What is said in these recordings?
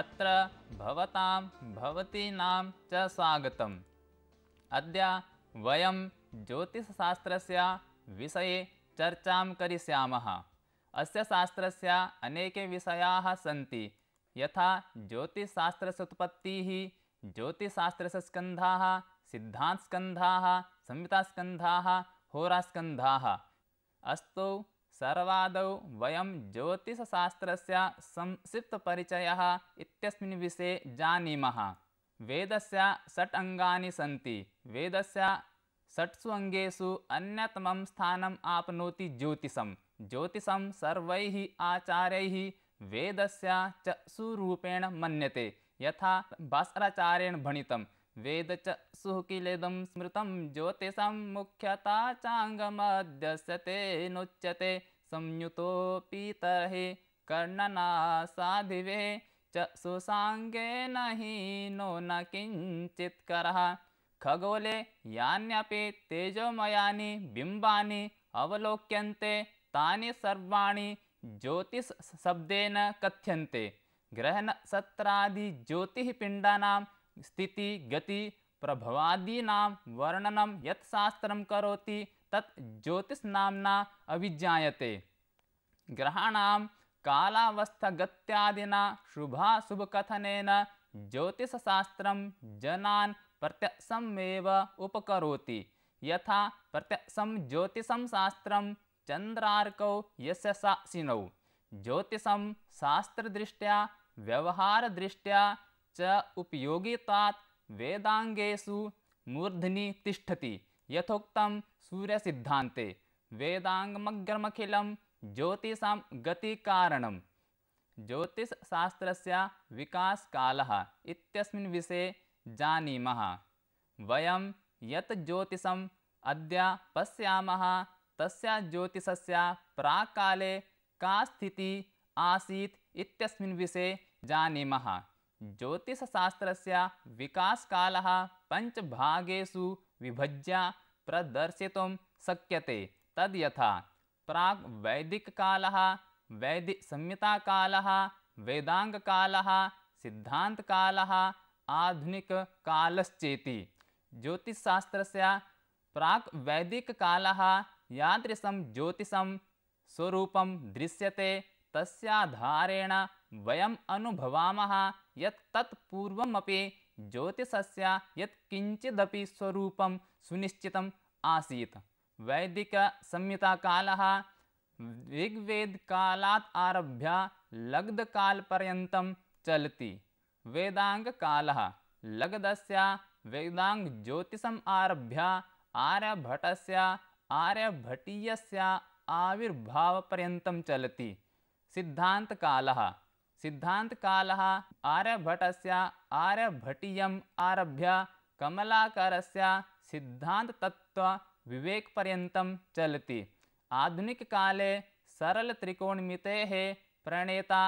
अत्र भवतां भवतीनां च स्वागतम् अद्य वयं ज्योतिषशास्त्रस्य विषये चर्चां करिष्यामः अस्य शास्त्रस्य अनेके विषयाः सन्ति यथा ज्योतिषशास्त्रस्य उत्पत्तिः ज्योतिषशास्त्रस्य स्कन्धाः सिद्धान्तस्कन्धाः संहितास्कन्धाः होरास्कन्धाः अस्तु सर्वाद सर्वादौ वयं ज्योतिषशास्त्रस्य संक्षिप्तपरिचयः इत्यस्मिन् विषये जानीमः वेदस्य षट् अङ्गानि सन्ति वेदस्य षट्सु अङ्गेषु अतम स्थानम् आपनोति ज्योतिषम ज्योतिषं सर्वैः आचार्यैः वेदस्य च सुरूपेण मन्यते यथा भास्कराचार्येण भणितं वेदचक्षुकिलिदं स्मृत ज्योतिषम मुख्यता चाङ्गमध्यस्यते नोच्यते संयुतोऽपि कर्णना साधिवे चक्षुषाङ्गेन हि नो न किञ्चित्करः खगोले यान्यपि तेजोमयानि बिम्बानि अवलोक्यन्ते तानि सर्वाणि ज्योतिषशब्देन कथ्यन्ते सत्रादि ज्योतिपिंडा स्थिति गति प्रभवादीना वर्णनम यथशास्त्र करोति तत् ज्योतिष नामना अभिज्ञायते ग्रहाणाम कालावस्थगत्यादिना शुभाशुभकथनेन ज्योतिषशास्त्रं जनान् प्रत्यक्षमेव उपकरोति यथा प्रत्यक्षं ज्योतिषं शास्त्रं चन्द्रार्कौ यस्य साक्षिणौ ज्योतिषं शास्त्रदृष्ट्या च उपयोगिता वेदांगेशु मूर्धनी तिष्ठति यथोक्तं सूर्यसिद्धान्ते वेदाङ्गमग्रमखिलं ज्योतिषां गतिकारणं ज्योतिषशास्त्रस्य विकास काल विषय जानी वयम यत् ज्योतिषम् अद्य पश्यामः तस्य ज्योतिषस्य प्राकाले का स्थिति आसीत् विषय जानी ज्योतिषशास्त्र ज्योतिषशास्त्रस्य विकासकालः पञ्चभागेषु विभज्य प्रदर्शि प्रदर्शितुं शक्यते तद्यथा प्राग्वैदिककालः वैदिकसंहिताकालः वेदाङ्गकालः सिद्धान्तकालः आधुनिककालश्चेति वैदिक काल यादृशं ज्योतिषं स्वरूप दृश्यते तस्याधारेण वयम अनुभवामः यत् तत् पूर्वमपि ज्योतिषस्य यत् किञ्चिदपि स्वरूपं सुनिश्चितम् आसीत् ऋग्वेद ऋग्वेदकालात् आरभ्य लग्धकालपर्यन्तं चलति वेदाङ्गकालः वेदांग वेदाङ्गज्योतिषम् आरभ्य आर्यभटस्य आर्यभटीयस्य आविर्भावपर्यन्तं चलति सिद्धान्तकालः सिद्धान्तकालः से आर्यभटीय आरभ्य कमलाकरस्य सिद्धान्ततत्त्वविवेकपर्यन्तं चलति आधुनिककाले सरलत्रिकोणमितेः प्रणेता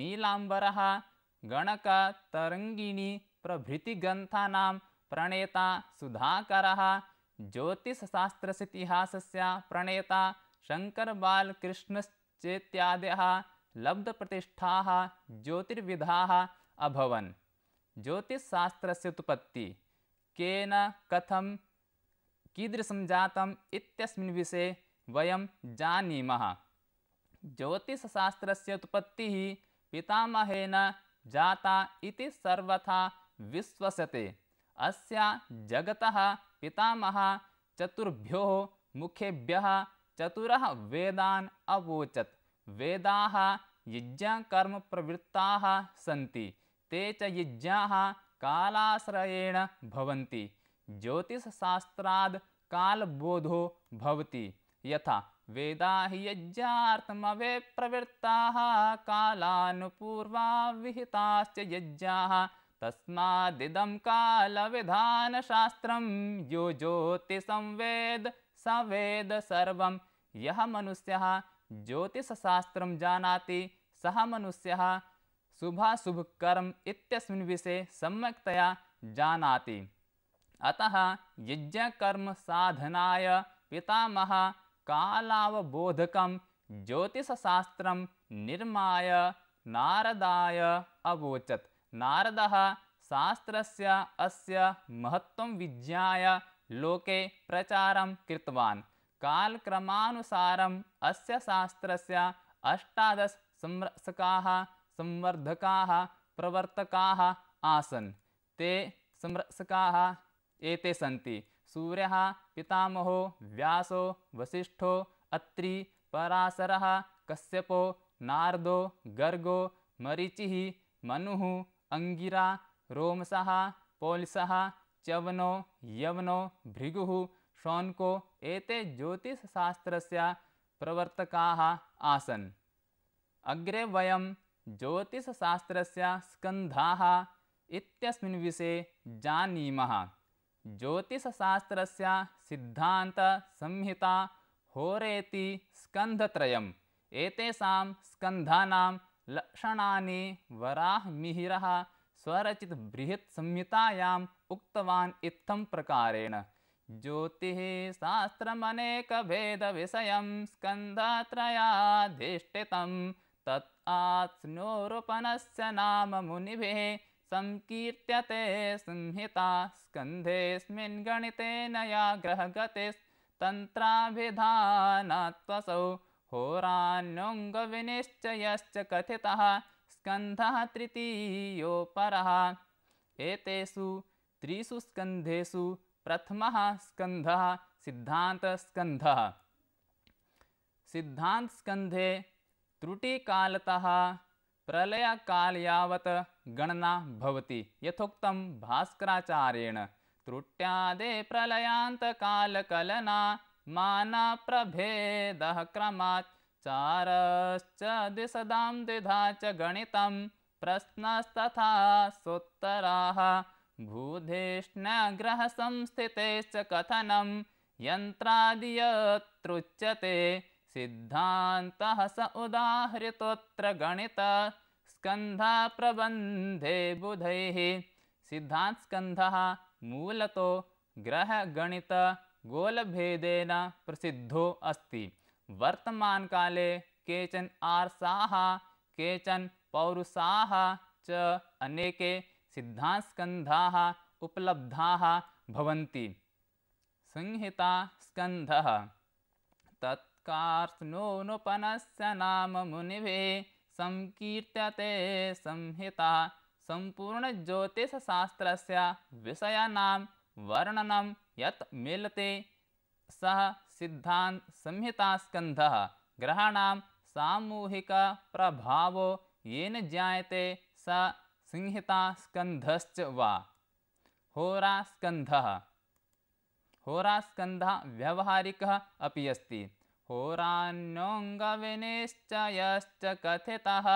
नीलांबर गणक तरंगिणी प्रभृति ग्रंथा प्रणेता सुधाकर से प्रणेता शंकर बाल लब्ध प्रतिष्ठा ज्योतिर्विधा अभवन ज्योतिषशास्त्र से उत्पत्ति कें कथम कीदृशं जातम् इत्यस्मिन् विषये वयं जानीमः ज्योतिषशास्त्रस्योत्पत्तिः पितामहेन जाता इति सर्वथा विश्वसते अस्य जगतः पितामह चतुर्भ्यो मुखेभ्य चतुर वेदान अवोचत वेदा कर्म प्रवृत्ता सी ते च यज्ञा कालाश्रयेण भवन्ति ज्योतिषशास्त्राद् कालबोधो भवति यथा वेदा ही यज्ञार्थमवे प्रवृत्ता कालानुपूर्वा विहिताश्च यज्ञा तस्मादिदं कालविधानशास्त्रं यो ज्योतिषं वेद स वेद सर्वं यः मनुष्यः ज्योतिषशास्त्रं जानाति सः मनुष्यः शुभाशुभकर्म इत्यस्मिन् विषये सम्यक्तया जानाति अतः यज्ञकर्मसाधनाय पितामह कालावबोधकं ज्योतिषशास्त्रं निर्माय नारदाय अवोचत् नारद शास्त्र अस्य महत्त्वं विज्ञाय लोके प्रचारं काल कालक्रमानुसारम् अस्य शास्त्रस्य अष्टादश संरक्षकाः संवर्धकाः ते संरक्षका एते सी सूर्य पितामहो व्यासो वसिष्ठो अत्रि पराशर कश्यपो नारदो गर्गो मरीचि मनु अंगिरा रोमसा पोलसा च्यवनो यवनो भृगु शौनको एते ज्योतिषशास्त्रस्य प्रवर्तका आसन अग्रे वयं ज्योतिषशास्त्रस्य स्कन्धाः इत्यस्मिन् विषये जानीमः सिद्धांत संहिता होरेति स्कंधत्रयम् एतेषां स्कंधानां लक्षणानि वराह्मिहिरः स्वरचितबृहत्संहितायाम् उक्तवान् इत्थं प्रकारेण ज्योतिः शास्त्रमनेकभेदविषयं स्कन्धत्रयाधिष्ठितं तत् आत्स्नोरुपनस्य नाम मुनिभिः संकीर्त्यते संहिता स्कन्धेऽस्मिन् गणितेन या ग्रहगतिस्तन्त्राभिधानत्वसौ होरान्योऽङ्गविनिश्चयश्च कथितः स्कन्धः परः एतेषु त्रिषु स्कन्धेषु प्रथमः स्कन्धः सिद्धान्तस्कन्धः सिद्धान्तस्कन्धे त्रुटिकालतः प्रलयकालयावत् गणना भवति यथोक्तं भास्कराचार्येण त्रुट्यादे प्रलयान्तकालकलना माना प्रभेदः क्रमाच्चारश्चिसदाम् द्विधा च गणितं प्रश्नस्तथा सोत्तराः भूतेष्ण्यग्रहसंस्थितेश्च कथनं यन्त्रादि सिद्धान्तः स उदाहृतोऽत्र गणितस्कन्धाप्रबन्धे बुधैः सिद्धान्तस्कन्धः मूलतो ग्रहगणित गोलभेदेन प्रसिद्धो अस्ति काले केचन आर्षाः केचन पौरुषा च अनेके उपलब्धा संहिता स्कंध संहितास्कन्धः तत्कार्ष्णोनुपनस्य नाम मुनि संकीर्त्यते संहिता ज्योतिषशास्त्र विषयाण वर्णन यत् मेलते सः सिद्धांत संहितास्कंध ग्रहाण सामूहिक प्रभाव येन जायते स संहितास्कंधश्च वा होरास्कंध होरास्कंध व्यवहारिक अभी अस्त होरान्योङ्गविनिश्चयश्च कथितः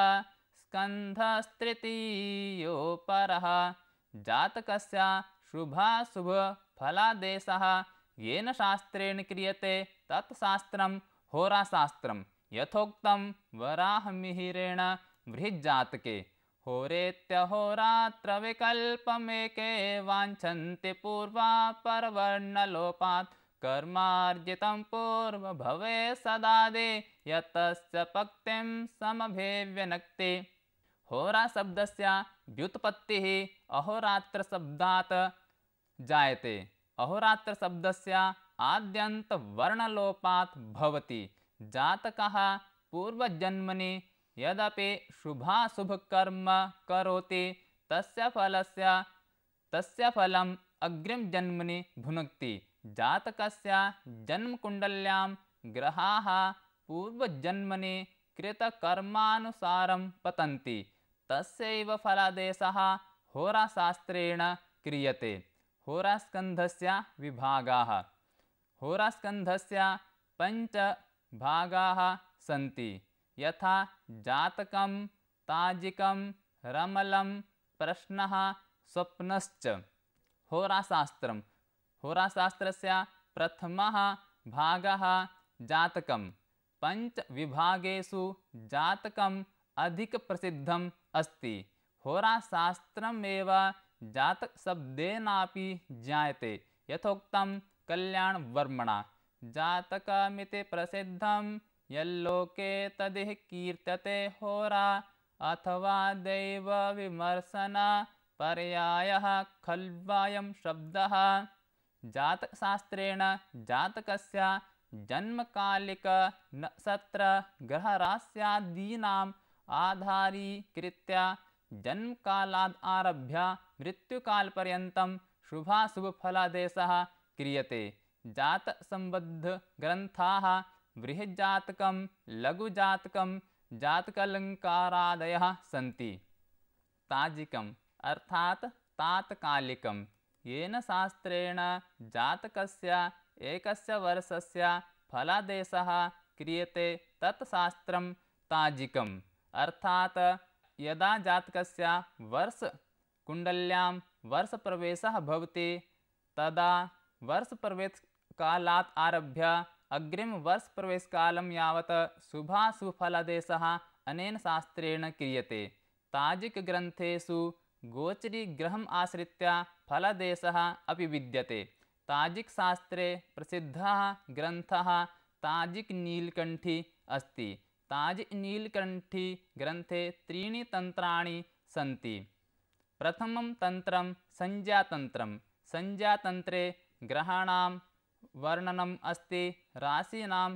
स्कन्धस्तृतीयोपरः जातक शुभाशुभ फलादेश येन शास्त्रेण क्रियते होराशास्त्र यथोक्त यथोक्तं वराहमिहिरेण बृहज्जातके होरेत्यहोरात्रविकल्पमेके वाञ्छन्ति पूर्वा परवर्णलोपात् यत पक्ति सदादे होरा शब्द से व्युत्पत्ति अहोरात्र शब्दात जायते अहोरात्र से आद्यन्तवर्णलोपात् भवति जातक पूर्वजन्म यदपि शुभाशुभकर्म करोति तस्य फलस्य तस्य फलम् अग्रिमजन्मनि भुनक्ति जातक जन्मकुंडल्या ग्रहा पूर्वजन्म कृतकर्मासार पतंती तस्व फलादेश होराशास्त्रेण क्रियते होरास्कन्धस्य विभागाः होरास्कन्धस्य पञ्च भागाः सन्ति यथा रमल प्रश्न स्वप्न होराशास्त्र होराशास्त्र प्रथम भाग जातक पंच विभागेशु जातक जातकम् प्रसिद्ध अस्त होराशास्त्रमें जातक यथोक्त ज्ञायते यथोक्तं कल्याणवर्मणा जातकमिति प्रसिद्ध यल्लोके तदि कीर्त्यते होरा अथवा दैवविमर्शनपर्यायः खल्वायं शब्दः जातकशास्त्रेण आधारी कृत्या जन्म कालाद आरभ्य मृत्युकालपर्यन्तं शुभाशुभफलादेशः क्रियते जातसम्बद्धग्रन्थाः बृहज्जातकं लघुजातकं जातकलङ्कारादयः सन्ति ताजिकम् अर्थात् तात्कालिकं येन शास्त्रेण जातक वर्ष से फलादेश क्रियते तत् तत्शास्त्र ताजिक अर्थात यदा जातक वर्ष वर्ष प्रवेश भवति तदा वर्ष प्रवेश कालात आरभ्य अग्रिम वर्ष अग्रिमवर्षप्रवेशकालं यावत् शुभाशुभफलादेशः अनेन शास्त्रेण क्रियते गोचरी गोचरीग्रहम् आश्रित्य फलदेश अभी विद्यते प्रसिद्ध ग्रंथ ताजिक नीलकंठी अस्ति ग्रंथे त्रीणी तन्त्राणि सन्ति प्रथम तंत्र प्रथमं तन्त्रं संज्ञातन्त्रं संज्ञातन्त्रे ग्रहाणां वर्णनम् अस्ति राशीनां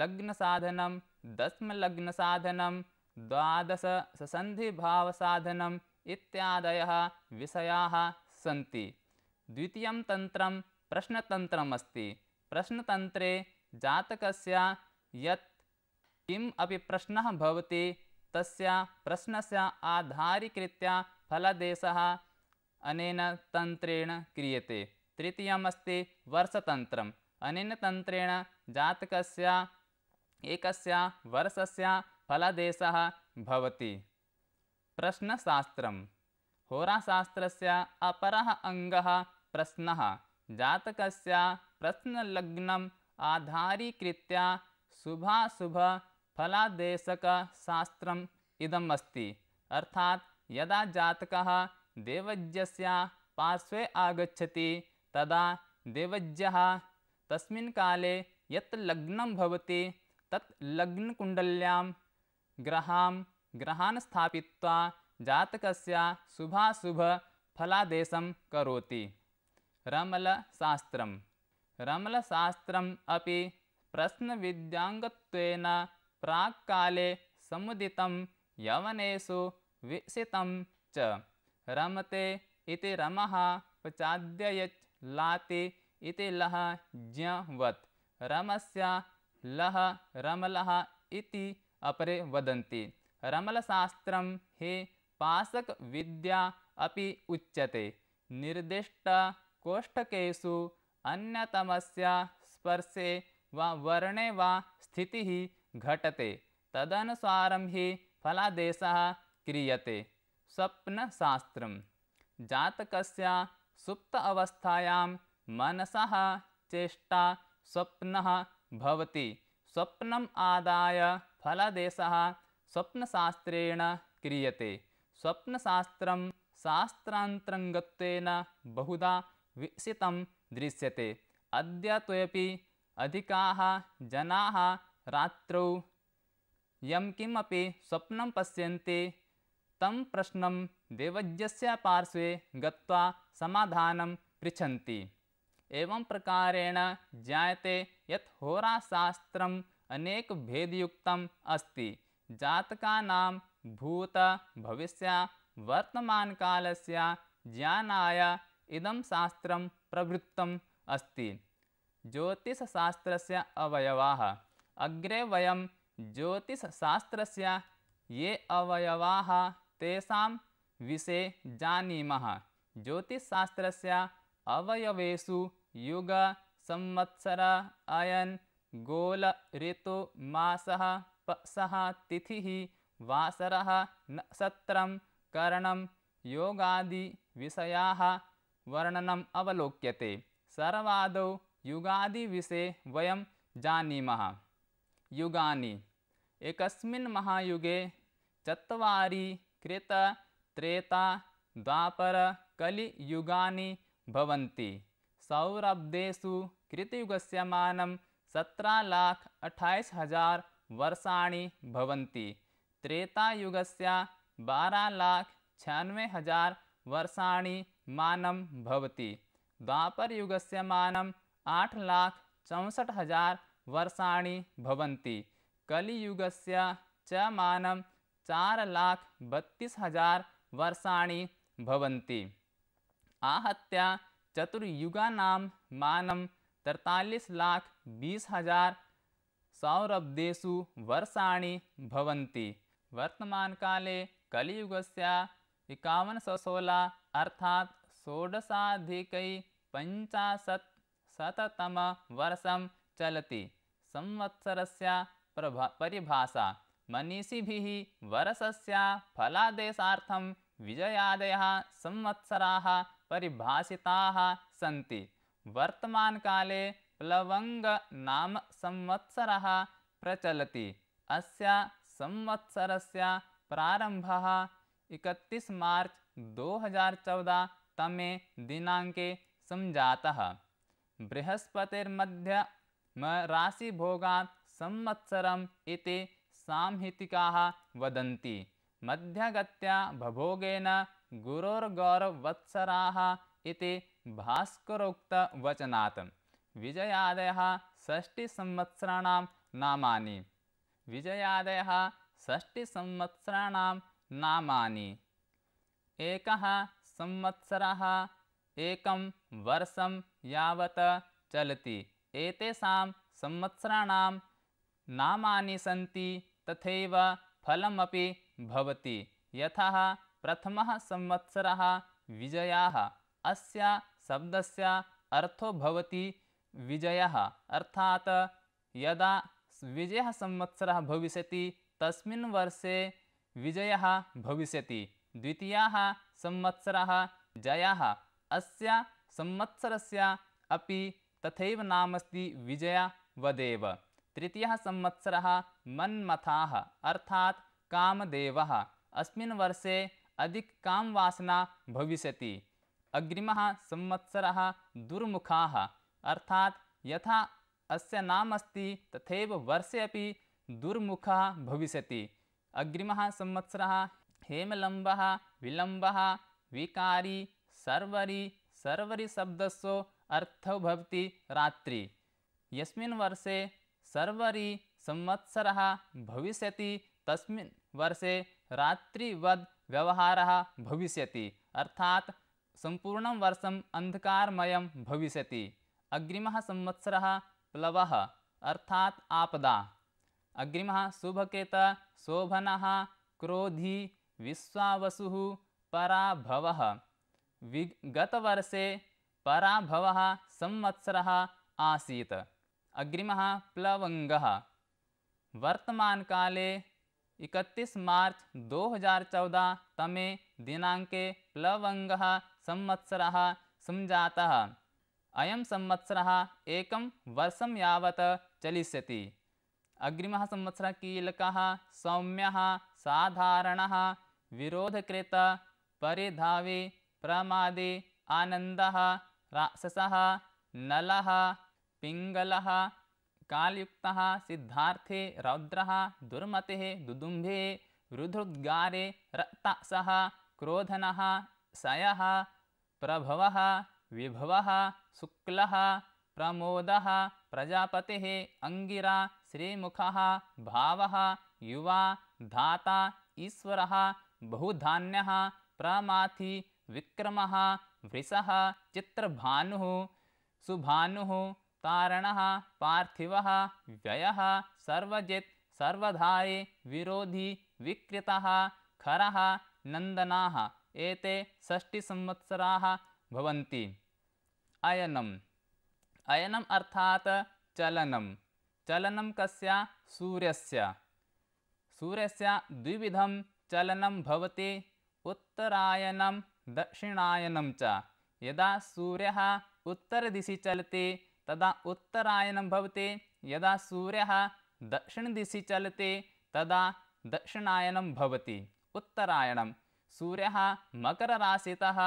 लग्न साधन लग्नसाधनं दशमलग्नसाधनं द्वादशसन्धिभावसाधनम् इत्यादयः विषयाः सन्ति द्वितीयं तन्त्रं प्रश्नतन्त्रमस्ति प्रश्नतन्त्रे जातकस्य यत् किम् अपि प्रश्नः भवति तस्य प्रश्नस्य आधारीकृत्य फलदेशः अनेन तन्त्रेण क्रियते तृतीयमस्ति वर्षतन्त्रम् अनेन तन्त्रेण जातकस्य एकस्य वर्षस्य फलदेशः भवति प्रश्नशास्त्रं होराशास्त्रस्य अपरः अङ्गः प्रश्नः जातकस्य प्रश्नलग्नम् आधारीकृत्य शुभाशुभ फलादेशक शास्त्र इदमस्ति अर्थात यदा जातक देवज्ञ पार्श्वे आगछति तदा देवज्ञ तस्मिन् काले यत् लग्नं भवति तत् लग्नकुण्डल्यां ग्रहां ग्रहान् स्थापयित्वा जातकस्य शुभाशुभफलादेशं करोति रमलशास्त्रं रमलशास्त्रम् अपि प्रश्नविद्याङ्गत्वेन प्राक्काले समुदितं यवनसु विकसितं च रमते इति रमः पचाद्ययच् लाति इति लः ज्ञवत् रमस्य लः रमलः इति अपरे वदन्ति रमलशास्त्रं हे पासकविद्या अपि उच्यते निर्दिष्टकोष्ठकेषु अन्यतमस्य स्पर्शे वा वर्णे वा स्थितिः घटते तदनुसारम ही फलादेश क्रियते स्वप्नशास्त्र जातक सुप्त अवस्थायां मनसः चेष्टा स्वप्न भवति स्वप्नम आदाय फलादेश स्वप्नशास्त्रेण क्रियते स्वप्नशास्त्र शास्त्रांतरंगत्वेन बहुधा विकसित दृश्यते अद्य अधिका जनाः रात्रो यम किमपि स्वप्न पश्य तम प्रश्न देवज्ञ पार्श्वे गत्वा समाधान पृछति एवं प्रकारेण ज्ञायते होराशास्त्र अनेक भेदयुक्त अस्ति जातकानां भूत भविष्य से ज्ञानाय इदम शास्त्र प्रवृत्त अस्ति ज्योतिषशास्त्रस्य अवयवा अग्रे वयं ज्योतिषशास्त्रस्य ये अवयवाः तेषां विषये जानीमः ज्योतिषशास्त्रस्य अवयवेषु युग संवत्सर अयन् ऋतु मासः पसः सः तिथिः वासरः नक्षत्रं सत्रं करणं योगादिविषयाः वर्णनम् अवलोक्यते सर्वादौ युगादिविषये वयं जानीमः युगा एक महायुगे चुरी कृत त्रेता द्वापर कलियुगा सौरब्देशु कृतयुग से मन सत्रह लाख अट्ठाईस हजार वर्षाणि त्रेतायुग से बारह लाख छियानवे हजार वर्षाणि मानं द्वापरयुग से मन आठ लाख चौंसठ हजार वर्षाणि भवन्ति कलियुगस्य च मानं चार लाख बत्तीस हजार वर्षाणि भवन्ति आहत्य चतुर्युगानां मानं तरतालीस लाख बीस हजार सौरब्धेषु वर्षाणि भवन्ति वर्तमान वर्तमानकाले कलियुगस्य इक्यावन सौ सोलह अर्थात षोडशाधिक पंचाशत शततम वर्षम चलति संवत्सर प्रभा परिभाषा मनीषिभिः वरसस्य फलादेशार्थं विजयादयः संवत्सराः परिभाषिताः सन्ति वर्तमानकाले प्लवङ्गनाम संवत्सरः प्रचलति अस्य संवत्सरस्य प्रारंभ इकतीस मार्च 2014 तमे दिनाङ्के संजातः बृहस्पतिर्मध्य म राशिभोगात् संवत्सरम् इति सांहितिकाः वदन्ति मध्यगत्या भभोगेन गुरोर्गौरवत्सराः इति भास्करोक्तवचनात् विजयादयः षष्टिसंवत्सराणां नामानि विजयादयः षष्टिसंवत्सराणां नामानि एकः संवत्सरः एकं वर्षं यावत् चलति एतेषां संवत्सराणां नामानि सन्ति तथैव फलमपि भवति यथा प्रथमः संवत्सरः विजयाः अस्य शब्दस्य अर्थो भवति विजयः अर्थात् यदा विजयः संवत्सरः भविष्यति तस्मिन् वर्षे विजयः भविष्यति द्वितीयः संवत्सरः जयः अस्य संवत्सरस्य अपि तथा नामस्ति विजया वदेव संवत्सर मन्मथा मन्मथाः कामदेव अस्वर्षे अस्मिन् काम वासना भविष्य अग्रिम संवत्सर दुर्मुखा अर्थात् यथा अस्य नाम तथा वर्षे अभी दुर्मुख भविष्य अग्रिम संवत्सर हेमलम्बः विलंब विकारी सर्वरी सर्वरी शब्दस्व अर्थौ रात्रि यस्मिन् वर्षे संवत्सर संवत्सरः भविष्यति तस्मिन् वर्षे रात्रिवद् व्यवहार भविष्य अर्थात संपूर्ण वर्ष अन्धकारमयं भविष्य अग्रिम संवत्सर प्लव अर्थात आपदा अग्रिम शुभकेत शोभन क्रोधी विश्वावसु पराभव विगतवर्षे संवत्सर आसी अग्रिम प्लवंग वर्तमान काले 31 मार्च 2014 तमे दिनाङ्के प्लवंग संवत्सर संजाता अयं संवत्सर एक वर्ष यावत् चलिष्यति अग्रिम संवत्सर कीलक सौम्य साधारण विरोधकृत परिधावी प्रमादे आनंद राक्षस नल पिंग कालयुक्त सिद्धार्थे रौद्र दुर्मते दुदुंभे रुद्रुद्गारे रक्तास क्रोधन शय प्रभव विभव शुक्ल प्रमोद प्रजापति अंगिरा श्रीमुख भाव युवा धाता ईश्वर बहुधान्य प्रमाथि विक्रम वृषः चित्रभानुः सुभानु तारणः पार्थिव व्यय सर्वजित् सर्वधारे विरोधी विकृतः खर नन्दनाः एते षष्टिसंवत्सराः भवन्ति अयनम् अयनम् अर्थात् चलनं चलनं कस्य सूर्यस्य सूर्यस्य द्विविधम चलनं भवति उत्तरायनम दक्षिणायनं च यदा सूर्यः उत्तरदिशि चलते तदा उत्तरायनं भवति यदा दक्षिण दिशि चलते तदा दक्षिणायनं भवति उत्तरायणं सूर्यः मकरराशितः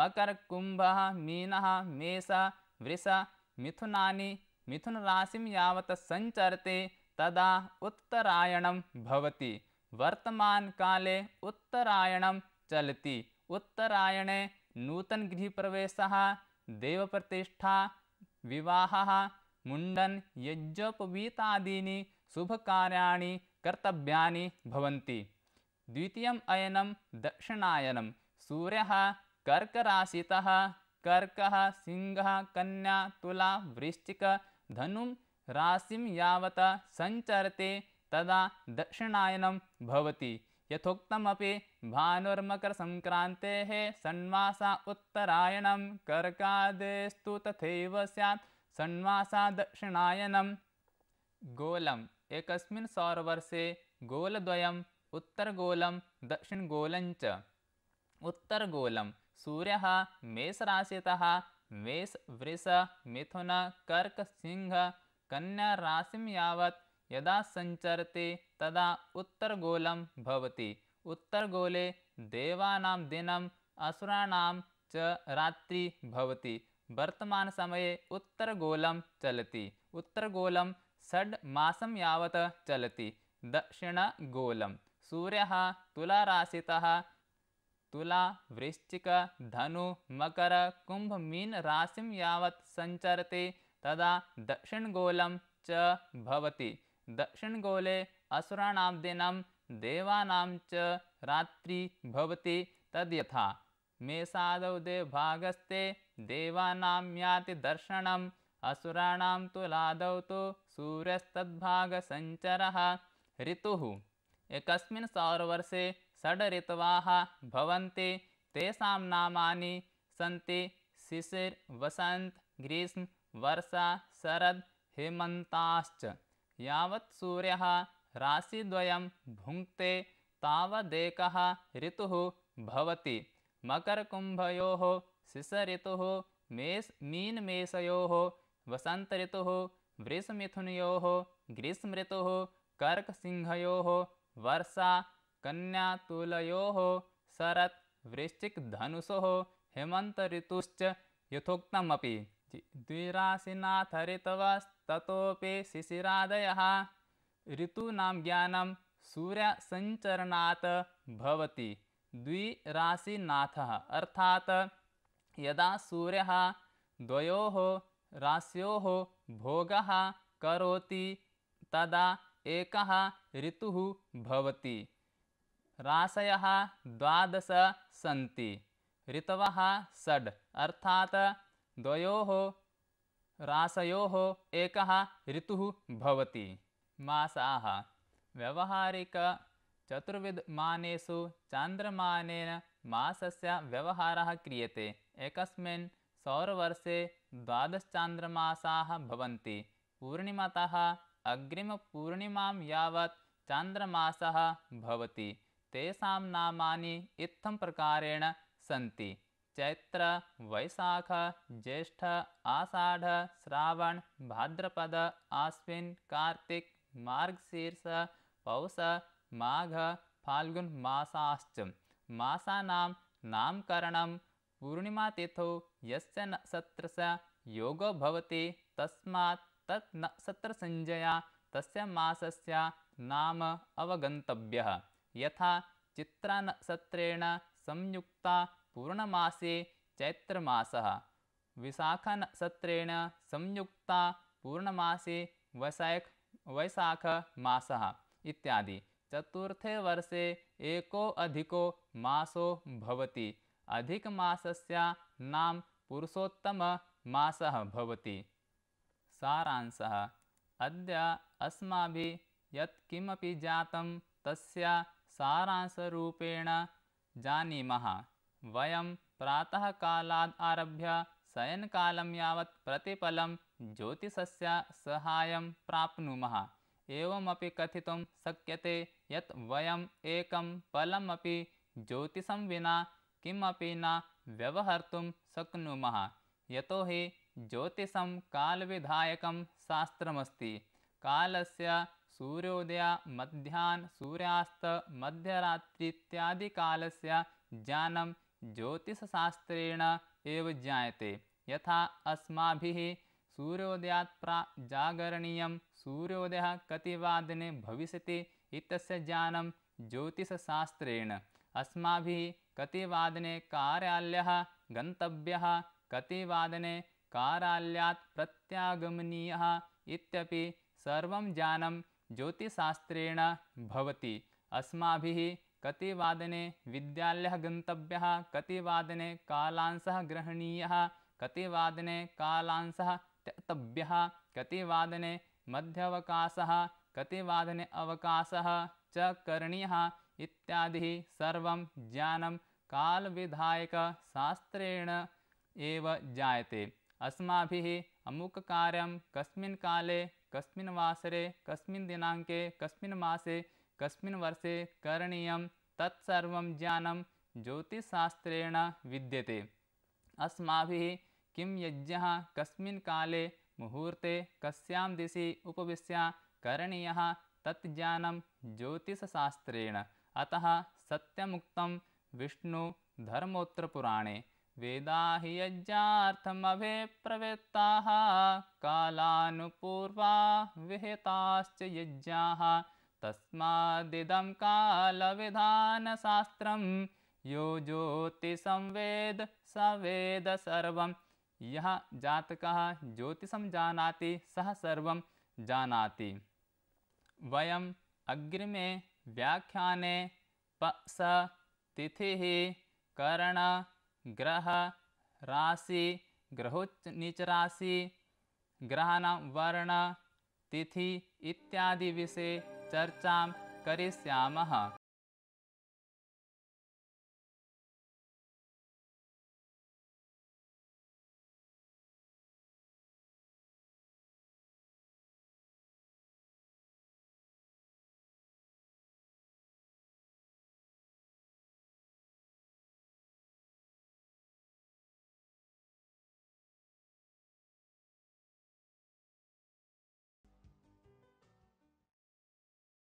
मकरकुम्भः मीन मेष वृष मिथुना मिथुन राशि यावत् सञ्चरते तदा उत्तरायणं भवति वर्तमानकाले उत्तरायणं चलति उत्तरायणे प्रतिष्ठा विवाह मुंडन यज्ञोपवीतादी शुभ शुभकार्याणि कर्तव्या द्वितीय द्वितीयम् अयनं सूर्य कर्क राशि कर्क सिंह कन्या तुला वृश्चिक धनु राशि यवत सञ्चरते तदा दक्षिणायनं भवति यथोक्तमपि भानुर्मकरसङ्क्रान्तेः षण्मासा उत्तरायण कर्कादेस्तु तथैव स्यात् षण्मासा दक्षिणायनं गोलम एक सौरवर्षे गोलद्वय उत्तरगोल दक्षिणगोलञ्च सूर्य सूर्यः मेषराशितः मेषवृष मिथुन कर्क सिंह कन्या राशि यावत् यदा संचरते तदा उत्तरगोलं भवति उत्तरगोले देवानां असुराण असुराणां च रात्रि भवति वर्तमानसमये उत्तरगोलं चलति उत्तरगोलं षड् मासं यावत् चलति दक्षिणगोलं सूर्यः तुलाराशितः तुला वृश्चिक धनु मकर कुंभ मीन राशि यावत् संचरते तदा दक्षिणगोलं च भवति दक्षिणगोले असुराणां दिनं देवानां च रात्रि भवति तद्यथा मेषादौ भागस्ते देवानां याति दर्शनम् असुराणां तु तो तु सूर्यस्तद्भागसञ्चरः ऋतुः एकस्मिन् सौरवर्षे षड ऋतवाः भवन्ति तेषां नामानि ग्रीष्म वर्षा शरद हेमन्ताश्च यावत् सूर्यः राशिद्वयं भुङ्क्ते तावदेकः ऋतुः भवति मकरकुम्भयोः शिशऋतुः मेष मीनमेषयोः वसन्तऋतुः वृषमिथुनयोः ग्रीष्मऋतुः कर्कसिंहयोः वर्षा कन्यातुलयोः शरत् वृश्चिकधनुषोः हेमन्तऋतुश्च यथोक्तमपि द्विराशिनाथरितवस्ततोऽपि शिशिरादय ऋतूनां ज्ञान सूर्य भवति द्विराशिनाथः अर्थात यदा सूर्य द्वो राशो भोग करोति तदा एक ऋतुः भवति राशयः द्वादश सी ऋतव षड अर्थात द्वयोः रासयोः एकः ऋतुः भवति मासाः व्यवहारिकचतुर्विधमानेषु चान्द्रमानेन मासस्य व्यवहारः क्रियते एकस्मिन् सौरवर्षे द्वादशचान्द्रमासाः भवन्ति पूर्णिमतः अग्रिमपूर्णिमां यावत् चान्द्रमासः भवति तेषां नामानि इत्थं प्रकारेण सन्ति चैत्र वैशाख ज्येष्ठ आषाढ़ श्रावण भाद्रपद आश्विन कार्तिक मार्गशीर्ष पौष माघ फाल्गुन मासाश्च मासानां नामकरणं पूर्णिमातिथौ यस्य नक्षत्रस्य योगो भवति तस्मात् तत् नक्षत्रसञ्जया तस्य मासस्य नाम अवगन्तव्यः यथा चित्रानक्षत्रेण संयुक्ता पूर्णमासे चैत्रमास चैत्रमासः सत्रेण संयुक्ता पूर्णमासे वैशाख वैशाखमासः इत्यादि चतुर्थे वर्षे एको अधिको मासो भवति अधिक मासस्य नाम पुरुषोत्तम पुरुषोत्तममासः भवति सारांशः अद्य अस्माभि यत् किमपि जातं तस्य सारांशरूपेण जानीमः प्रातः प्रातःकालाद् आरभ्य शयन यावत् प्रतिफलं ज्योतिषस्य सहायं प्राप्नुमः एवमपि कथितुं शक्यते यत् वयम् एकं फलमपि ज्योतिषं विना किमपि न व्यवहर्तुं शक्नुमः यतो हि ज्योतिषं कालविधायकं शास्त्रमस्ति कालस्य सूर्योदय मध्याह्न सूर्यास्त मध्यरात्रि इत्यादि कालस्य ज्ञानं ज्योतिषशास्त्रेण एव ज्ञायते यथा अस्मा सूर्योदयात् प्रा सूर्योदय कति वादने भविष्य इत्यस्य ज्ञानं ज्योतिषशास्त्रेण अस्माभिः कति कार्यालयः गन्तव्यः कतिवादने कार्यालयात् प्रत्यागमनीयः इत्यपि सर्वं ज्ञानं ज्योतिषशास्त्रेण भवति कति वादने विद्यालय गंतव्य कति वादने कालांश ग्रहणीय कति वादने कालांश त्यक्तव्य कति वादने मध्यवकाश कति वादने अवकाश च करणीय इत्यादि सर्व इत्यादिः काल विधायक शास्त्रेण एव जायते अस्मा अमुक अमुककार्यं कस्मिन् काले कस्मिन् वासरे कस्मिन् दिनाङ्के कस्मिन् मासे कस्मिन् वर्षे करणीयं तत्सर्वं ज्ञानं ज्योतिषशास्त्रेण विद्यते अस्माभिः किं यज्ञः कस्मिन् काले मुहूर्ते कस्यां दिशि उपविश्य करणीयः तत् ज्ञानं ज्योतिषशास्त्रेण अतः सत्यमुक्तं विष्णु धर्मोत्तरपुराणे वेदा हि यज्ञार्थमभिप्रवृत्ताः कालानुपूर्वा विहिताश्च यज्ञाः तस्मादिदं कालविधानशास्त्रं यो ज्योतिषं वेद स वेद सर्वं यः जातकः ज्योतिषं जानाति सः सर्वं जानाति वयम् अग्रिमे व्याख्याने पस तिथिः करण ग्रह राशि ग्रहोच्च नीचराशि ग्रहाणां वर्ण तिथि इत्यादि विषये चर्चा करिष्यामः